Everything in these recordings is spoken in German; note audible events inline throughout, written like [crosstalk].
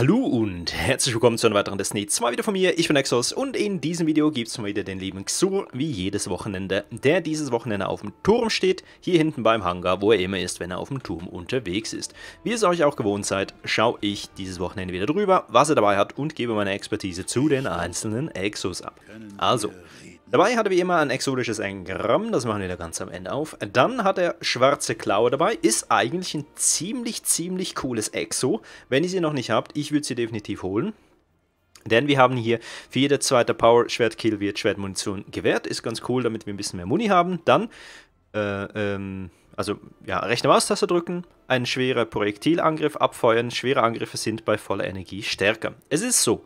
Hallo und herzlich willkommen zu einer weiteren Destiny 2 wieder von mir, ich bin Nexus und in diesem Video gibt es mal wieder den lieben Xur, wie jedes Wochenende, der dieses Wochenende auf dem Turm steht, hier hinten beim Hangar, wo er immer ist, wenn er auf dem Turm unterwegs ist. Wie es euch auch gewohnt seid, schaue ich dieses Wochenende wieder drüber, was er dabei hat und gebe meine Expertise zu den einzelnen Exos ab. Also, Dabei hat er wie immer ein exotisches Engramm, das machen wir da ganz am Ende auf. Dann hat er schwarze Klaue dabei, ist eigentlich ein ziemlich, ziemlich cooles Exo. Wenn ihr sie noch nicht habt, ich würde sie definitiv holen. Denn wir haben hier für jede zweite Power Schwert Kill wird Schwertmunition gewährt. Ist ganz cool, damit wir ein bisschen mehr Muni haben. Dann, äh, ähm, also ja, rechte Maustaste drücken, einen schweren Projektilangriff abfeuern. Schwere Angriffe sind bei voller Energie stärker. Es ist so,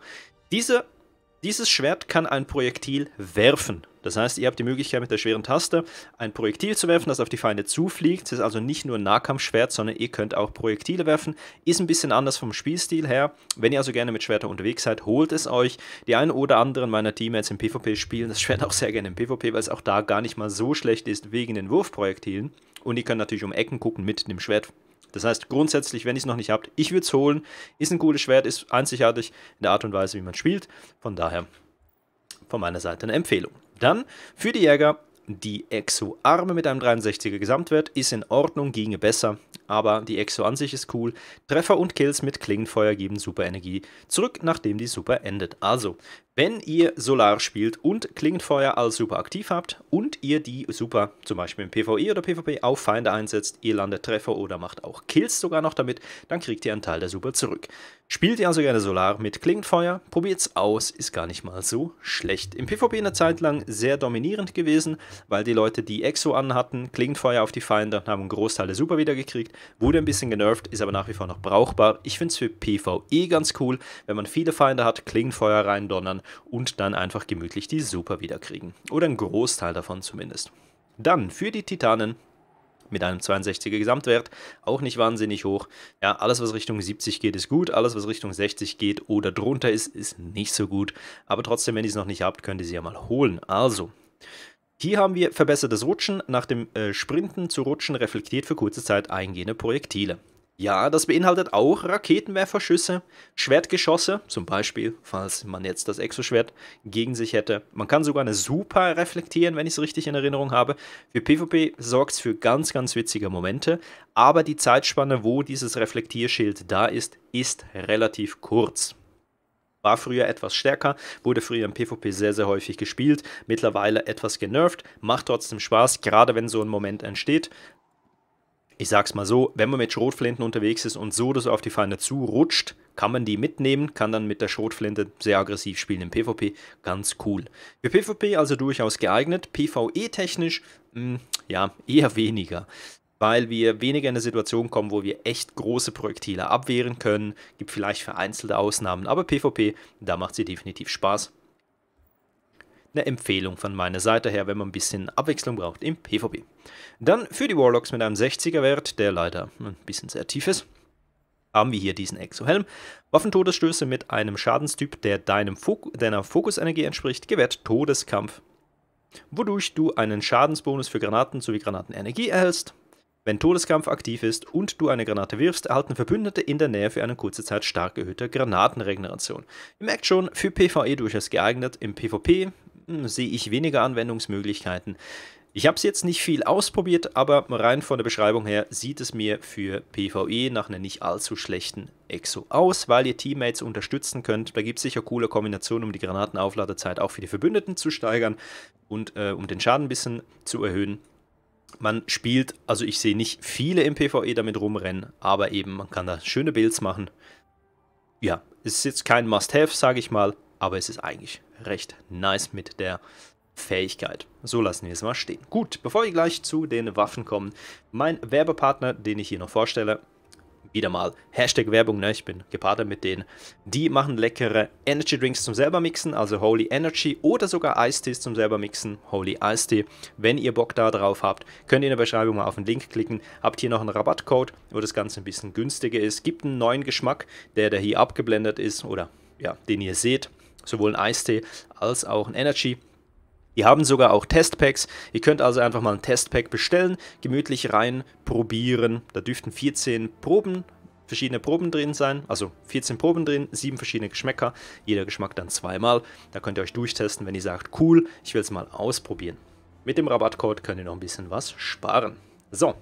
diese dieses Schwert kann ein Projektil werfen. Das heißt, ihr habt die Möglichkeit mit der schweren Taste ein Projektil zu werfen, das auf die Feinde zufliegt. Es ist also nicht nur ein Nahkampfschwert, sondern ihr könnt auch Projektile werfen. Ist ein bisschen anders vom Spielstil her. Wenn ihr also gerne mit Schwertern unterwegs seid, holt es euch. Die einen oder anderen meiner Teammates im PvP spielen das Schwert [laughs] auch sehr gerne im PvP, weil es auch da gar nicht mal so schlecht ist wegen den Wurfprojektilen. Und ihr könnt natürlich um Ecken gucken mit dem Schwert das heißt, grundsätzlich, wenn ihr es noch nicht habt, ich würde es holen. Ist ein gutes Schwert, ist einzigartig in der Art und Weise, wie man spielt. Von daher von meiner Seite eine Empfehlung. Dann für die Jäger die Exo-Arme mit einem 63er Gesamtwert ist in Ordnung, ginge besser, aber die Exo an sich ist cool. Treffer und Kills mit Klingenfeuer geben super Energie zurück, nachdem die Super endet. Also, wenn ihr Solar spielt und Klingenfeuer als Super aktiv habt und ihr die Super zum Beispiel im PvE oder PvP auf Feinde einsetzt, ihr landet Treffer oder macht auch Kills sogar noch damit, dann kriegt ihr einen Teil der Super zurück. Spielt ihr also gerne Solar mit Klingenfeuer, probiert's aus, ist gar nicht mal so schlecht. Im PvP eine Zeit lang sehr dominierend gewesen, weil die Leute die Exo anhatten, Klingenfeuer auf die Feinde und haben einen Großteil der Super wiedergekriegt. Wurde ein bisschen genervt, ist aber nach wie vor noch brauchbar. Ich finde es für PvE ganz cool, wenn man viele Feinde hat, Klingenfeuer reindonnern und dann einfach gemütlich die Super wiederkriegen. Oder einen Großteil davon zumindest. Dann für die Titanen mit einem 62er Gesamtwert, auch nicht wahnsinnig hoch. Ja, alles, was Richtung 70 geht, ist gut. Alles, was Richtung 60 geht oder drunter ist, ist nicht so gut. Aber trotzdem, wenn ihr es noch nicht habt, könnt ihr sie ja mal holen. Also, hier haben wir verbessertes Rutschen. Nach dem äh, Sprinten zu rutschen reflektiert für kurze Zeit eingehende Projektile. Ja, das beinhaltet auch Raketenwerferschüsse, Schwertgeschosse, zum Beispiel, falls man jetzt das Exoschwert gegen sich hätte. Man kann sogar eine Super reflektieren, wenn ich es richtig in Erinnerung habe. Für PvP sorgt es für ganz, ganz witzige Momente, aber die Zeitspanne, wo dieses Reflektierschild da ist, ist relativ kurz. War früher etwas stärker, wurde früher im PvP sehr, sehr häufig gespielt, mittlerweile etwas genervt, macht trotzdem Spaß, gerade wenn so ein Moment entsteht. Ich sag's mal so, wenn man mit Schrotflinten unterwegs ist und so oder so auf die Feinde zurutscht, kann man die mitnehmen, kann dann mit der Schrotflinte sehr aggressiv spielen im PvP, ganz cool. Für PvP also durchaus geeignet, PvE-technisch, hm, ja, eher weniger weil wir weniger in eine Situation kommen, wo wir echt große Projektile abwehren können. Gibt vielleicht vereinzelte Ausnahmen, aber PvP, da macht sie definitiv Spaß. Eine Empfehlung von meiner Seite her, wenn man ein bisschen Abwechslung braucht im PvP. Dann für die Warlocks mit einem 60er Wert, der leider ein bisschen sehr tief ist haben wir hier diesen Exo-Helm. Waffentodesstöße mit einem Schadenstyp, der deinem Fok deiner Fokusenergie entspricht, gewährt Todeskampf, wodurch du einen Schadensbonus für Granaten sowie Granatenenergie erhältst. Wenn Todeskampf aktiv ist und du eine Granate wirfst, erhalten Verbündete in der Nähe für eine kurze Zeit stark erhöhte Granatenregeneration. Ihr merkt schon, für PvE durchaus geeignet, im PvP hm, sehe ich weniger Anwendungsmöglichkeiten. Ich habe es jetzt nicht viel ausprobiert, aber rein von der Beschreibung her sieht es mir für PvE nach einer nicht allzu schlechten Exo aus, weil ihr Teammates unterstützen könnt. Da gibt es sicher coole Kombinationen, um die Granatenaufladezeit auch für die Verbündeten zu steigern und äh, um den Schaden ein bisschen zu erhöhen man spielt, also ich sehe nicht viele im PvE damit rumrennen, aber eben man kann da schöne Builds machen. Ja, es ist jetzt kein Must-Have, sage ich mal, aber es ist eigentlich recht nice mit der Fähigkeit. So lassen wir es mal stehen. Gut, bevor wir gleich zu den Waffen kommen, mein Werbepartner, den ich hier noch vorstelle, wieder mal Hashtag Werbung, ne? ich bin gepartnert mit denen. Die machen leckere Energy Drinks zum selber mixen, also Holy Energy oder sogar Eistees zum selber mixen, Holy Eistee. Wenn ihr Bock da drauf habt, könnt ihr in der Beschreibung mal auf den Link klicken. Habt hier noch einen Rabattcode, wo das Ganze ein bisschen günstiger ist. Gibt einen neuen Geschmack, der da hier abgeblendet ist oder ja, den ihr seht. Sowohl ein Eistee als auch ein Energy. Die haben sogar auch Testpacks. Ihr könnt also einfach mal ein Testpack bestellen, gemütlich rein probieren. Da dürften 14 Proben, verschiedene Proben drin sein. Also 14 Proben drin, 7 verschiedene Geschmäcker. Jeder Geschmack dann zweimal. Da könnt ihr euch durchtesten, wenn ihr sagt, cool, ich will es mal ausprobieren. Mit dem Rabattcode könnt ihr noch ein bisschen was sparen. So,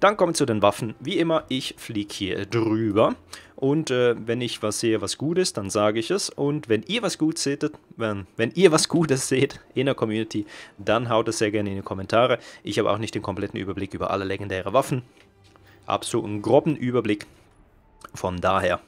dann kommen wir zu den Waffen. Wie immer, ich fliege hier drüber. Und äh, wenn ich was sehe, was gut ist, dann sage ich es. Und wenn ihr was gut seht, wenn, wenn ihr was Gutes seht in der Community, dann haut es sehr gerne in die Kommentare. Ich habe auch nicht den kompletten Überblick über alle legendären Waffen. Absolut einen groben Überblick. Von daher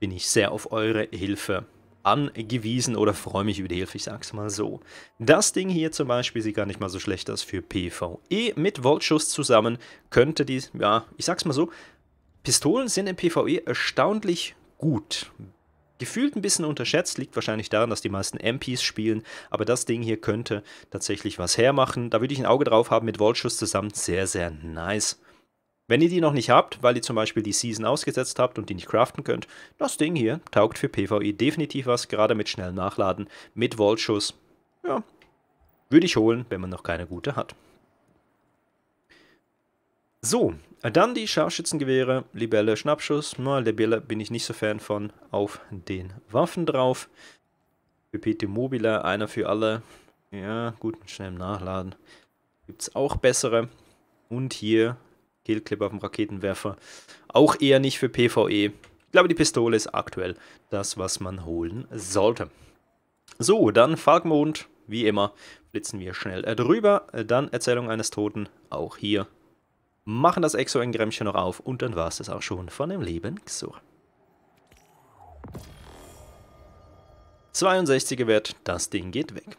bin ich sehr auf eure Hilfe angewiesen oder freue mich über die Hilfe, ich sag's mal so. Das Ding hier zum Beispiel sieht gar nicht mal so schlecht aus für PvE. Mit Voltschuss zusammen könnte die, ja, ich sag's mal so, Pistolen sind im PvE erstaunlich gut. Gefühlt ein bisschen unterschätzt, liegt wahrscheinlich daran, dass die meisten MPs spielen, aber das Ding hier könnte tatsächlich was hermachen. Da würde ich ein Auge drauf haben, mit Voltschuss zusammen, sehr, sehr nice. Wenn ihr die noch nicht habt, weil ihr zum Beispiel die Season ausgesetzt habt und die nicht craften könnt, das Ding hier taugt für PvE definitiv was, gerade mit schnellem Nachladen, mit Voltschuss. Ja, würde ich holen, wenn man noch keine gute hat. So, dann die Scharfschützengewehre, Libelle, Schnappschuss. Na, Libelle bin ich nicht so Fan von, auf den Waffen drauf. Pepete Mobile, einer für alle. Ja, gut, mit schnellem Nachladen. Gibt es auch bessere. Und hier Gelclip auf dem Raketenwerfer. Auch eher nicht für PvE. Ich glaube, die Pistole ist aktuell das, was man holen sollte. So, dann Falkmond. Wie immer blitzen wir schnell äh, drüber. Äh, dann Erzählung eines Toten. Auch hier. Machen das Exo-Engrämmchen noch auf und dann war es das auch schon von dem Leben. Xur. 62er Wert, das Ding geht weg.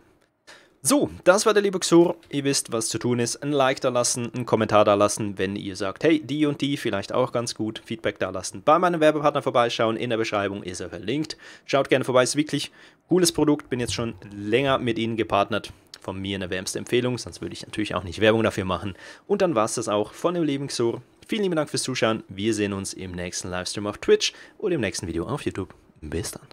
So, das war der liebe Xur. Ihr wisst, was zu tun ist. Ein Like da lassen, einen Kommentar da lassen, wenn ihr sagt, hey, die und die, vielleicht auch ganz gut. Feedback da lassen. Bei meinem Werbepartner vorbeischauen. In der Beschreibung ist er verlinkt. Schaut gerne vorbei, ist wirklich cooles Produkt. Bin jetzt schon länger mit ihnen gepartnert. Von mir eine wärmste Empfehlung, sonst würde ich natürlich auch nicht Werbung dafür machen. Und dann war es das auch von dem lieben Xur. Vielen lieben Dank fürs Zuschauen. Wir sehen uns im nächsten Livestream auf Twitch oder im nächsten Video auf YouTube. Bis dann.